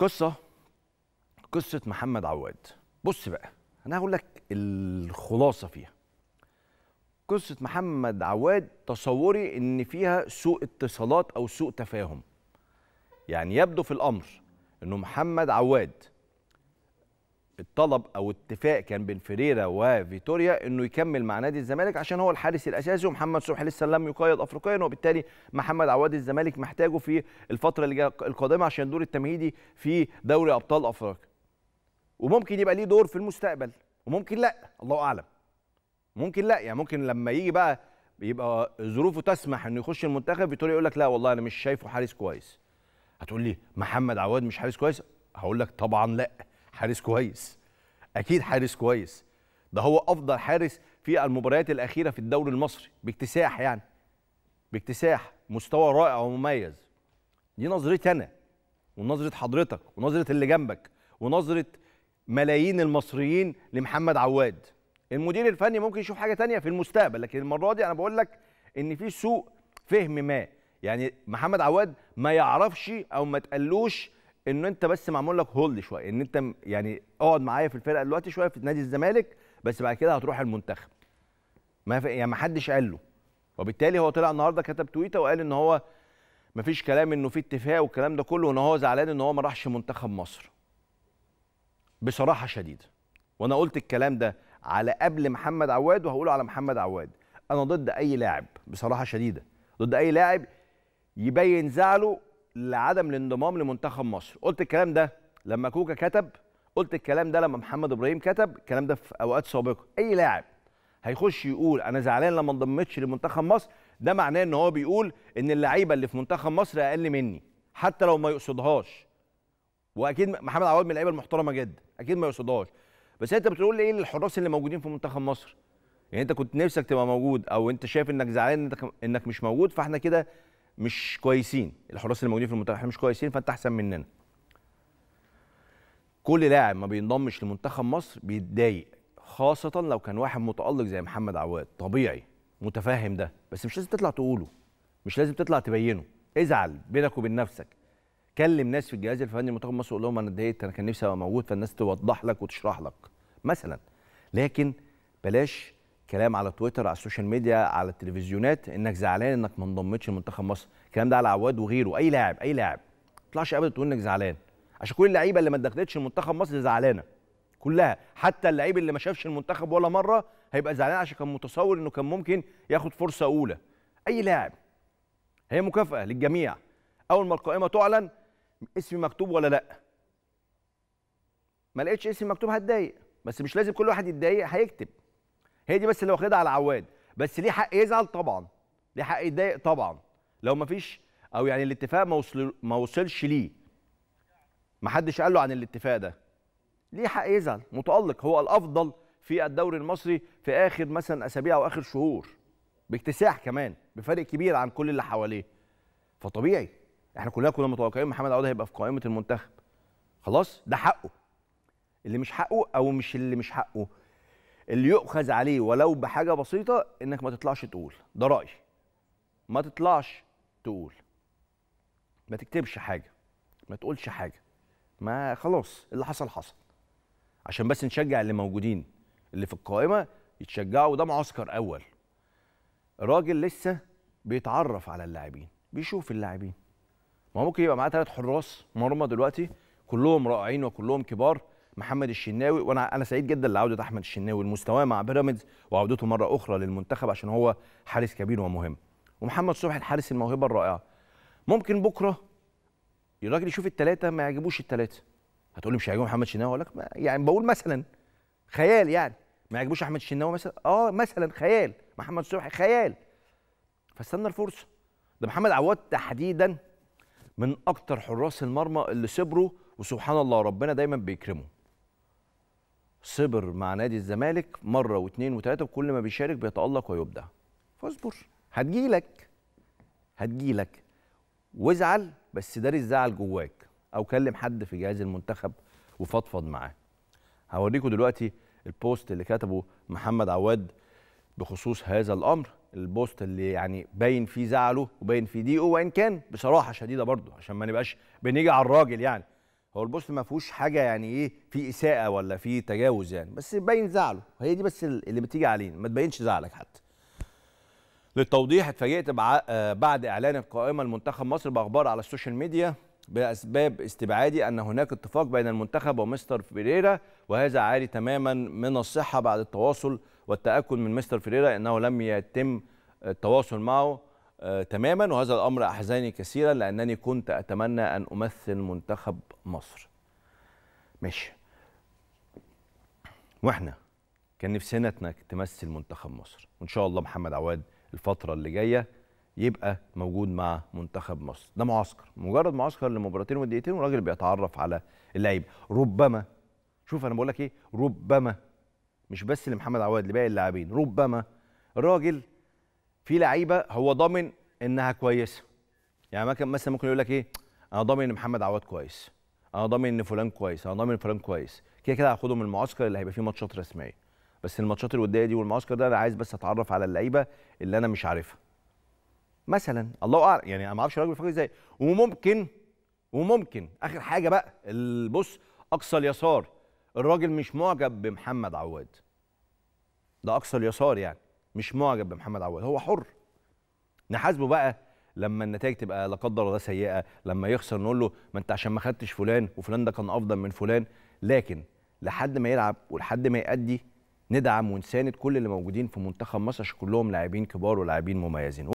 القصه قصه محمد عواد بص بقى انا هقول لك الخلاصه فيها قصه محمد عواد تصوري ان فيها سوء اتصالات او سوء تفاهم يعني يبدو في الامر انه محمد عواد الطلب او اتفاق كان بين فيريرا وفيتوريا انه يكمل مع نادي الزمالك عشان هو الحارس الاساسي ومحمد صبحي لسه لم يقيد افريقيا وبالتالي محمد عواد الزمالك محتاجه في الفتره اللي القادمه عشان الدور التمهيدي في دوري ابطال افريقيا وممكن يبقى ليه دور في المستقبل وممكن لا الله اعلم ممكن لا يعني ممكن لما يجي بقى يبقى ظروفه تسمح انه يخش المنتخب فيتوريا يقول لك لا والله انا مش شايفه حارس كويس هتقول لي محمد عواد مش حارس كويس هقول لك طبعا لا حارس كويس اكيد حارس كويس ده هو افضل حارس في المباريات الاخيره في الدوري المصري باكتساح يعني باكتساح مستوى رائع ومميز دي نظرتي انا ونظره حضرتك ونظره اللي جنبك ونظره ملايين المصريين لمحمد عواد المدير الفني ممكن يشوف حاجه تانية في المستقبل لكن المره دي انا بقول لك ان في سوء فهم ما يعني محمد عواد ما يعرفش او ما تقلوش انه انت بس معمول لك هولد شويه ان انت يعني اقعد معايا في الفرقه دلوقتي شويه في نادي الزمالك بس بعد كده هتروح المنتخب ما في يعني ما حدش قال له وبالتالي هو طلع النهارده كتب تويته وقال ان هو ما فيش كلام انه في اتفاق والكلام ده كله وان هو زعلان ان هو ما راحش منتخب مصر بصراحه شديده وانا قلت الكلام ده على قبل محمد عواد وهقوله على محمد عواد انا ضد اي لاعب بصراحه شديده ضد اي لاعب يبين زعله لعدم الانضمام لمنتخب مصر قلت الكلام ده لما كوكا كتب قلت الكلام ده لما محمد ابراهيم كتب الكلام ده في اوقات سابقه اي لاعب هيخش يقول انا زعلان لما انضمتش لمنتخب مصر ده معناه ان هو بيقول ان اللعيبه اللي في منتخب مصر اقل مني حتى لو ما يقصدهاش واكيد محمد عواد من اللعيبه المحترمه جدا اكيد ما يقصدهاش بس انت بتقول ايه للحراس اللي موجودين في منتخب مصر يعني انت كنت نفسك تبقى موجود او انت شايف انك زعلان انك مش موجود فاحنا كده مش كويسين الحراس اللي موجودين في المنتخب مش كويسين فانت احسن مننا كل لاعب ما بينضمش لمنتخب مصر بيتضايق خاصه لو كان واحد متالق زي محمد عواد طبيعي متفهم ده بس مش لازم تطلع تقوله مش لازم تطلع تبينه ازعل بينك وبين نفسك كلم ناس في الجهاز الفني لمنتخب مصر قول لهم انا اتضايقت انا كان نفسي ابقى موجود فالناس توضح لك وتشرح لك مثلا لكن بلاش كلام على تويتر على السوشيال ميديا على التلفزيونات انك زعلان انك ما انضمتش لمنتخب مصر الكلام ده على عواد وغيره اي لاعب اي لاعب ما تطلعش ابدا تقول انك زعلان عشان كل اللعيبه اللي ما اتدخلتش لمنتخب مصر زعلانه كلها حتى اللعيب اللي ما شافش المنتخب ولا مره هيبقى زعلان عشان كان متصور انه كان ممكن ياخد فرصه اولى اي لاعب هي مكافاه للجميع اول ما القائمه تعلن اسمي مكتوب ولا لا ما لقيتش اسمي مكتوب هتضايق بس مش لازم كل واحد يتضايق هيكتب هي دي بس اللي واخدها على عواد بس ليه حق يزعل طبعا ليه حق يتضايق طبعا لو ما فيش او يعني الاتفاق ما وصل ما وصلش ليه ما حدش قال له عن الاتفاق ده ليه حق يزعل متالق هو الافضل في الدوري المصري في اخر مثلا اسابيع او اخر شهور باكتساح كمان بفرق كبير عن كل اللي حواليه فطبيعي احنا كلنا كنا متوقعين محمد عوده هيبقى في قائمه المنتخب خلاص ده حقه اللي مش حقه او مش اللي مش حقه اللي يؤخذ عليه ولو بحاجه بسيطه انك ما تطلعش تقول ده رايي ما تطلعش تقول ما تكتبش حاجه ما تقولش حاجه ما خلاص اللي حصل حصل عشان بس نشجع اللي موجودين اللي في القائمه يتشجعوا وده معسكر اول راجل لسه بيتعرف على اللاعبين بيشوف اللاعبين ما ممكن يبقى معاه ثلاث حراس مرمى دلوقتي كلهم رائعين وكلهم كبار محمد الشناوي وانا انا سعيد جدا لعوده احمد الشناوي لمستواه مع بيراميدز وعودته مره اخرى للمنتخب عشان هو حارس كبير ومهم ومحمد صبحي حارس الموهبه الرائعه ممكن بكره الراجل يشوف الثلاثه ما يعجبوش الثلاثه هتقول لي مش هيعجبهم محمد الشناوي اقول لك يعني بقول مثلا خيال يعني ما يعجبوش احمد الشناوي مثلا اه مثلا خيال محمد صبحي خيال فاستنى الفرصه ده محمد عواد تحديدا من اكتر حراس المرمى اللي صبروا وسبحان الله ربنا دايما بيكرمه صبر مع نادي الزمالك مره واثنين وثلاثه وكل ما بيشارك بيتالق ويبدع فاصبر هتجيلك هتجيلك وازعل بس داري الزعل جواك او كلم حد في جهاز المنتخب وفضفض معاه هوريكم دلوقتي البوست اللي كتبه محمد عواد بخصوص هذا الامر البوست اللي يعني باين فيه زعله وباين فيه ضيقه وان كان بصراحه شديده برضه عشان ما نبقاش بنيجي على الراجل يعني هو البوست ما فيهوش حاجه يعني ايه في اساءه ولا في تجاوز يعني بس باين زعله هي دي بس اللي بتيجي علينا ما تبينش زعلك حتى للتوضيح اتفاجئت آه، بعد اعلان القائمه لمنتخب مصر باخبار على السوشيال ميديا باسباب استبعادي ان هناك اتفاق بين المنتخب ومستر فيريرا وهذا عاري تماما من الصحه بعد التواصل والتاكد من مستر فيريرا انه لم يتم التواصل معه آه، تماما وهذا الأمر أحزاني كثيرا لأنني كنت أتمنى أن أمثل منتخب مصر ماشي واحنا كان نفسنا انك تمثل منتخب مصر وان شاء الله محمد عواد الفتره اللي جايه يبقى موجود مع منتخب مصر ده معسكر مجرد معسكر لمباراتين ودقيقتين وراجل بيتعرف على اللعيبه ربما شوف انا بقول لك ايه ربما مش بس لمحمد عواد لباقي اللاعبين ربما الراجل في لعيبه هو ضامن انها كويسه يعني مثلا ممكن يقول لك ايه انا ضامن ان محمد عواد كويس انا ضامن ان فلان كويس انا ضامن ان فلان كويس كده كده هاخده من المعسكر اللي هيبقى فيه ماتشات رسميه بس الماتشات الوديه دي والمعسكر ده انا عايز بس اتعرف على اللعيبه اللي انا مش عارفها مثلا الله اعلم يعني انا ما اعرفش الراجل بيفكر ازاي وممكن وممكن اخر حاجه بقى البص اقصى اليسار الراجل مش معجب بمحمد عواد ده اقصى اليسار يعني مش معجب بمحمد عواد هو حر نحاسبه بقى لما النتائج تبقى لا قدر الله سيئه لما يخسر نقول له ما انت عشان ما خدتش فلان وفلان ده كان افضل من فلان لكن لحد ما يلعب ولحد ما يأدي ندعم ونساند كل اللي موجودين في منتخب مصر كلهم لاعبين كبار ولاعبين مميزين